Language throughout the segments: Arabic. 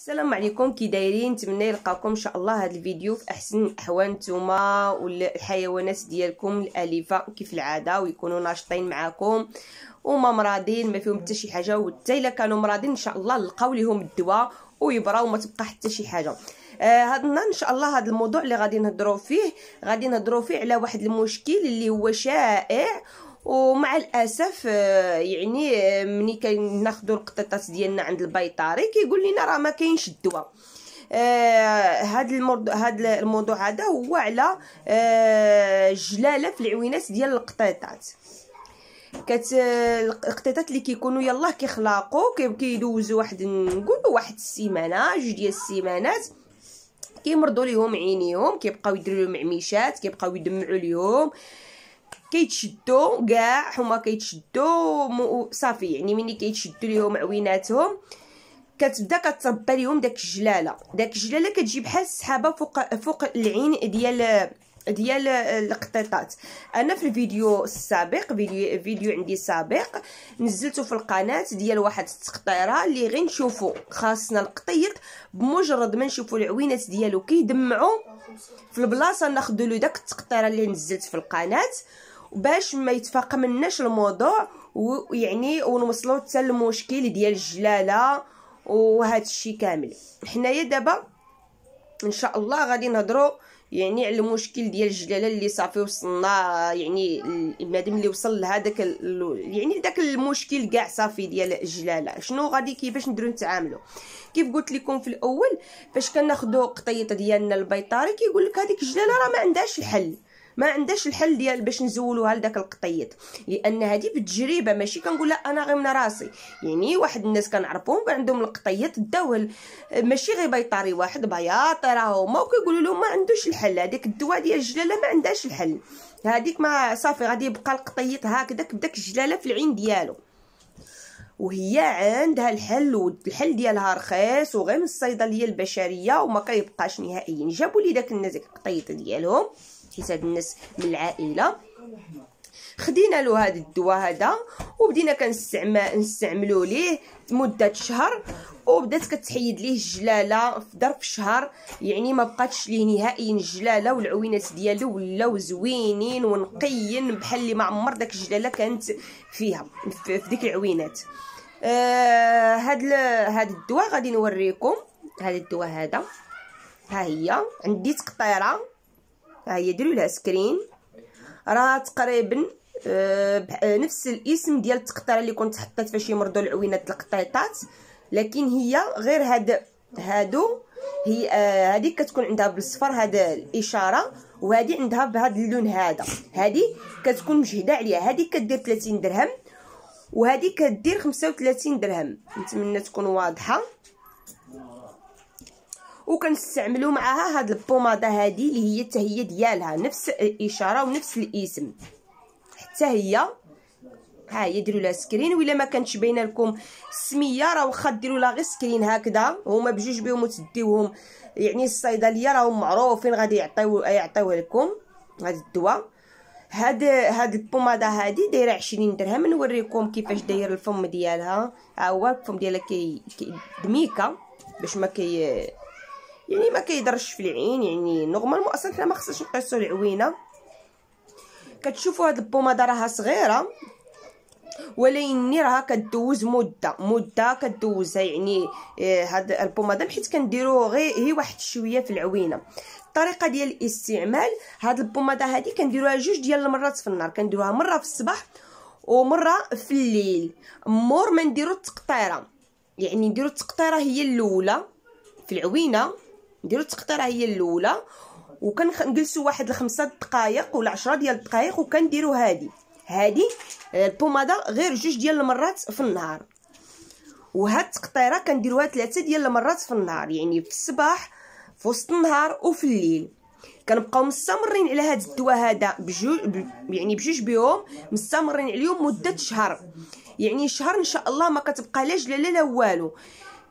السلام عليكم كي دايرين نتمنى يلقاكم ان شاء الله هذا الفيديو في احسن الاحوال نتوما والحيوانات ديالكم الاليفه كيف العاده ويكونوا ناشطين معاكم وما مرادين ما فيهم حتى شي حاجه وحتى الا كانوا مرادين ان شاء الله نلقاو لهم الدواء ويبراو ما تبقى حتى شي حاجه هاد آه النهار ان شاء الله هذا الموضوع اللي غادي نهضروا فيه غادي نهضروا فيه على واحد المشكل اللي هو شائع ومع الاسف آه، يعني آه، ملي كناخذوا القطيطات ديالنا عند البيطاري كيقول لنا راه ما كاينش الدواء هذا آه الموضوع هذا الموضوع هذا هو على آه جلاله في العوينات ديال القطيطات كت آه، القطيطات اللي كيكونوا يلاه كيخلاقوا كيدوزوا واحد نقولوا واحد السيمانه جوج ديال السيمانات كيمرضوا ليهم عينيهم كيبقاو يديروا لهم عميشات كيبقاو يدمعوا ليهم كيتشدوا كاع هما كيتشدوا صافي يعني ملي كيتشدوا ليهم عويناتهم كتبدا كتربى ليهم داك الجلاله داك الجلاله كتجي بحال السحابه فوق فوق العين ديال ديال القطيطات انا في الفيديو السابق فيديو, فيديو عندي سابق نزلته في القناه ديال واحد التقطيره اللي غير نشوفوا خاصنا القطيط بمجرد ما نشوفوا العوينات ديالو كيدمعوا في البلاصه ناخذ له داك التقطيره اللي نزلت في القناه باش ما يتفاقمناش الموضوع ويعني ونوصلوا حتى المشكل ديال الجلاله وهذا الشيء كامل حنايا دابا ان شاء الله غادي نهضروا يعني على المشكل ديال الجلاله اللي صافي وصلنا يعني المادم اللي وصل لهذاك يعني داك المشكل كاع صافي ديال الجلاله شنو غادي كيفاش نديرو نتعاملو كيف قلت لكم في الاول باش كناخذو قطيطه ديالنا البيطاري كيقول لك هذيك الجلاله راه ما عندهاش الحل ما عندهاش الحل ديال باش نزولوها لذاك القطيط لان هذه بالتجربه ماشي كنقول لا انا غير من راسي يعني واحد الناس كنعرفهم عندهم القطيط داوه ماشي غير بيطاري واحد بياطي راه هما وكيقولوا لهم ما عندوش الحل هذيك الدواء ديال الجلاله ما عندهاش الحل هذيك ما صافي غادي يبقى القطيط هكذاك بداك الجلاله في العين ديالو وهي عندها الحل والحل ديالها رخيص وغير من الصيدليه البشريه وما كيبقاش نهائيا جابوا لي داك الناس القطيط ديالهم حيت هاد الناس من العائله خدينا له هذا الدواء هذا وبدينا كنستعملو ليه مده شهر وبدات كتحيد ليه الجلاله في ظرف شهر يعني ما بقاتش ليه نهائيا الجلاله والعوينات ديالو ولاو زوينين ونقيين بحال اللي ما عمر داك الجلاله كانت فيها في ديك العوينات آه هاد هاد الدواء غادي نوريكم هاد الدواء هذا ها هي عندي تقطيره ها هي ديروا لها سكرين راه تقريبا آه نفس الاسم ديال التقطيره اللي كنت حطيت فاش يمرضوا العوينات القطيطات لكن هي غير هاد هادو هي هذيك آه، كتكون عندها بالصفر هاد الاشاره وهذه عندها بهذا اللون هذا هذه كتكون مجهده عليها هذه كدير 30 درهم وهذه كدير 35 درهم نتمنى تكون واضحه وكنستعملوا معها هاد البوماده هادي اللي هي حتى هي ديالها نفس الاشاره ونفس الاسم حتى هي ها هي ديروا لها سكرين و ما كانتش باينه لكم السميه راه واخا ديروا لها غير سكرين هكذا هما بجوج بهم وتديوهم يعني الصيدليه راهم معروفين غادي يعطيو يعطيو لكم هاد الدواء هاد هاد البوماده هادي دايره 20 درهم نوريكم كيفاش داير الفم ديالها ها هو الفم ديالها كي, كي دميكه باش ما كي يعني ما كيضرش في العين يعني نورمالمون اصلا حنا ما خصناش نقيسو العوينه كتشوفوا هاد البوماده راها صغيره ولكن راها كدوز مده مده كدوزها يعني آه، هاد البوماده حيت كنديرو غير هي واحد شويه في العوينه الطريقه ديال الاستعمال هاد البوماده هادي كنديروها جوج ديال المرات في النهار كنديروها مره في الصباح ومره في الليل مور ما نديرو التقطيره يعني نديرو التقطيره هي الاولى في العوينه نديرو التقطيره هي الاولى وكنجلسو واحد الخمسة دقائق ولا 10 ديال الدقائق وكنديرو هادي هادي آه، البوماده غير جوج ديال المرات في النهار وهاد التقطيره كنديروها ثلاثه ديال المرات في النهار يعني في الصباح في وسط النهار وفي الليل كنبقاو مستمرين على هاد الدواء هذا بجوج ب... يعني بجوج بيهم مستمرين عليهم مده شهر يعني شهر ان شاء الله ما كتبقى لا جلاله لا والو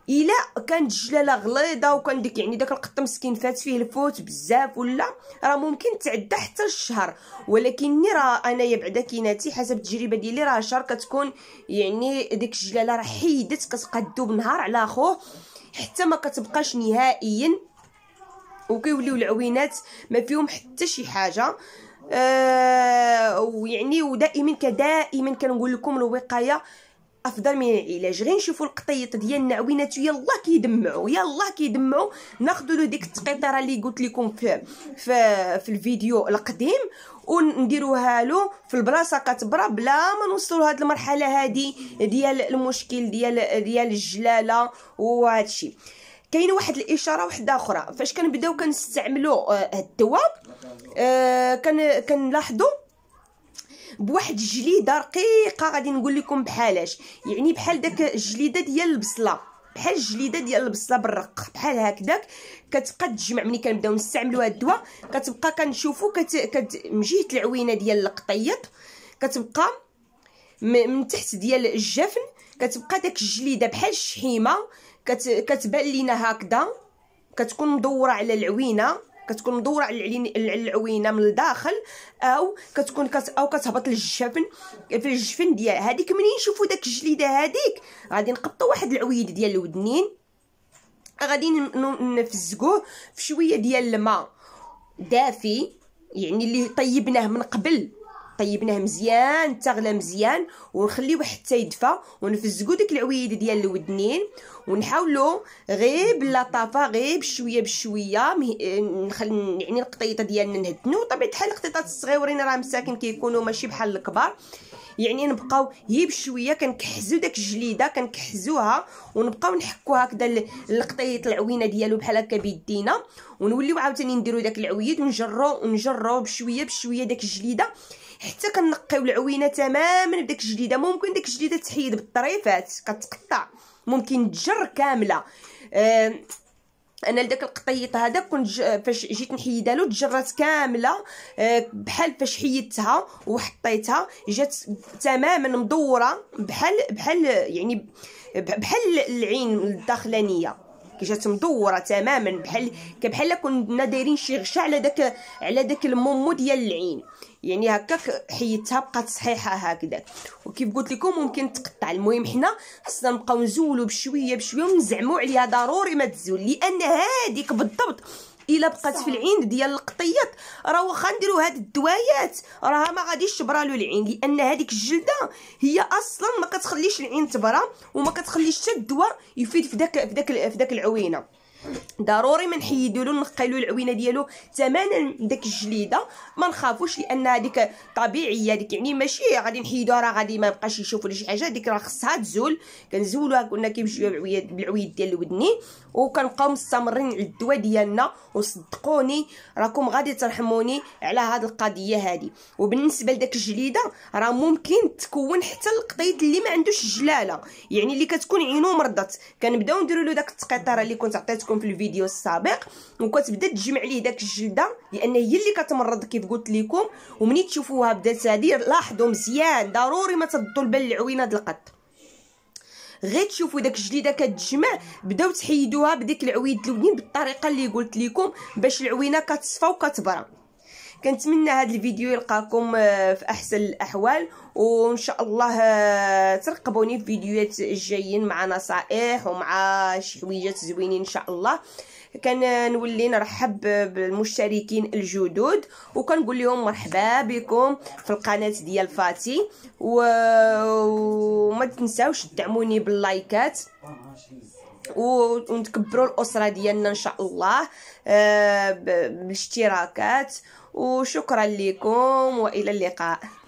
الا كانت الجلاله غليظه وكان ديك يعني داك القط مسكين فات فيه الفوت بزاف ولا راه ممكن تعدى حتى الشهر ولكن راه انايا بعدا كيناتي حسب التجربه ديالي راه شهر كتكون يعني ديك الجلاله راه حيدت كتبقى دوب نهار على اخوه حتى ما كتبقاش نهائيا وكيوليو العوينات ما فيهم حتى شي حاجه آه ويعني ودائما كدائما كنقول لكم الوقايه افضل من العلاج غير نشوفوا القطيط ديال النعوينات يلاه كيدمعوا يلاه كيدمعوا ناخذوا له ديك التقيطره اللي قلت لكم في في, في الفيديو القديم ونديروها له في البلاصه كتبرى بلا ما نوصلوا لهاد المرحله هذه ديال المشكل ديال ديال الجلاله الشيء كاين واحد الاشاره واحده اخرى فاش كنبداو كنستعملوا آه، الدواء آه كنلاحظوا بواحد الجليده رقيقه غادي نقول لكم بحالاش يعني بحال داك الجليده ديال البصله بحال الجليده ديال البصله بالرق بحال هكذاك كتبقى تجمع ملي كنبداو نستعملوا هاد الدواء كتبقى كنشوفوا كت... كت... من جهه العوينه ديال القطيط كتبقى م... من تحت ديال الجفن كتبقى داك الجليده بحال الشحيمه كت... كتبان لينا هكذا كتكون مدوره على العوينه كتكون مدوره على العلين العوينه من الداخل او كتكون كت او كتهبط للجفن في الجفن ديال هذيك منين نشوفوا داك الجليده هذيك غادي نقطوا واحد العويد ديال الودنين غادي نفزقوه في شويه ديال الماء دافي يعني اللي طيبناه من قبل طيبناه مزيان تغلى مزيان ونخليوه حتى يدفى ونفزقو ديك العويد ديال الودنين ونحاولوا غير باللطافه غير بشويه بشويه نخلي يعني القطيطه ديالنا نهدنو طبيعه الحال القطيطات الصغيورين راه مساكن كيكونوا ماشي بحال الكبار يعني نبقاو هي بشويه كنكحزو داك الجليده كنكحزوها ونبقاو نحكو هكذا القطيط العوينه ديالو بحال هكا بيدينا ونوليو عاوتاني نديرو داك العويد ونجرو ونجرو بشويه بشويه داك الجليده حتى كنقيو العوينه تماما بداك الجليده ممكن داك الجليده تحيد بالطريفات كتقطع ممكن تجر كامله آه انا لذاك القطيط هذا كنت فاش جيت نحيدالو تجرات كامله آه، بحال فاش حيدتها وحطيتها جات تماما مدوره بحال بحال يعني بحال العين الداخلانيه كي جات مدوره تماما بحال كبحال كنا دايرين شي غشاء على داك على داك المومو ديال العين يعني هكاك حيدتها بقات صحيحه هكذا وكيف قلت لكم ممكن تقطع المهم حنا خصنا نبقاو نزولو بشويه بشويه ونزعمو عليها ضروري ما تزول لان هذيك بالضبط الا بقات في العين ديال القطيط راه واخا نديرو هاد الدوايات راها ما غاديش تبرى له العين لان هذيك الجلده هي اصلا ما كتخليش العين تبرى وما كتخليش حتى الدواء يفيد في داك في داك في داك العوينه ضروري ما نحيدوا له العوينه ديالو تماما داك الجليده ما نخافوش لان هذيك طبيعيه هذيك يعني ماشي غادي نحيدوها راه غادي ما بقاش يشوف ولا شي حاجه هذيك راه خصها تزول كنزولوها كنا كيمشيو بالعويد بالعويد ديال الودني وكنبقاو مستمرين على الدواء ديالنا وصدقوني راكم غادي ترحموني على هاد القضيه هادي وبالنسبه لداك الجليده راه ممكن تكون حتى القطيط اللي ما عندوش جلاله يعني اللي كتكون عينو مرضت كنبداو نديروا له داك التقيطره اللي كنت عطيتكم حكيتلكم في الفيديو السابق وكتبدا تجمع ليه داك الجلده لان هي اللي كتمرض كيف قلت لكم ومني تشوفوها بدات هذه لاحظوا مزيان ضروري ما تضوا البال العوينه د القط غير تشوفوا داك الجليده كتجمع بداو تحيدوها بديك العويد اللونين بالطريقه اللي قلت لكم باش العوينه كتصفى وكتبرى كنتمنى هذا الفيديو يلقاكم آه، في احسن الاحوال وان شاء الله آه، ترقبوني في فيديوهات جايين مع نصائح ومع شي حويجات زوينين ان شاء الله كنولي نرحب بالمشتركين الجدد وكنقول لهم مرحبا بكم في القناه ديال فاتي و... وما تنساوش تدعموني باللايكات ونتكبروا الاسره ديالنا ان شاء الله آه، بالاشتراكات وشكرا لكم والى اللقاء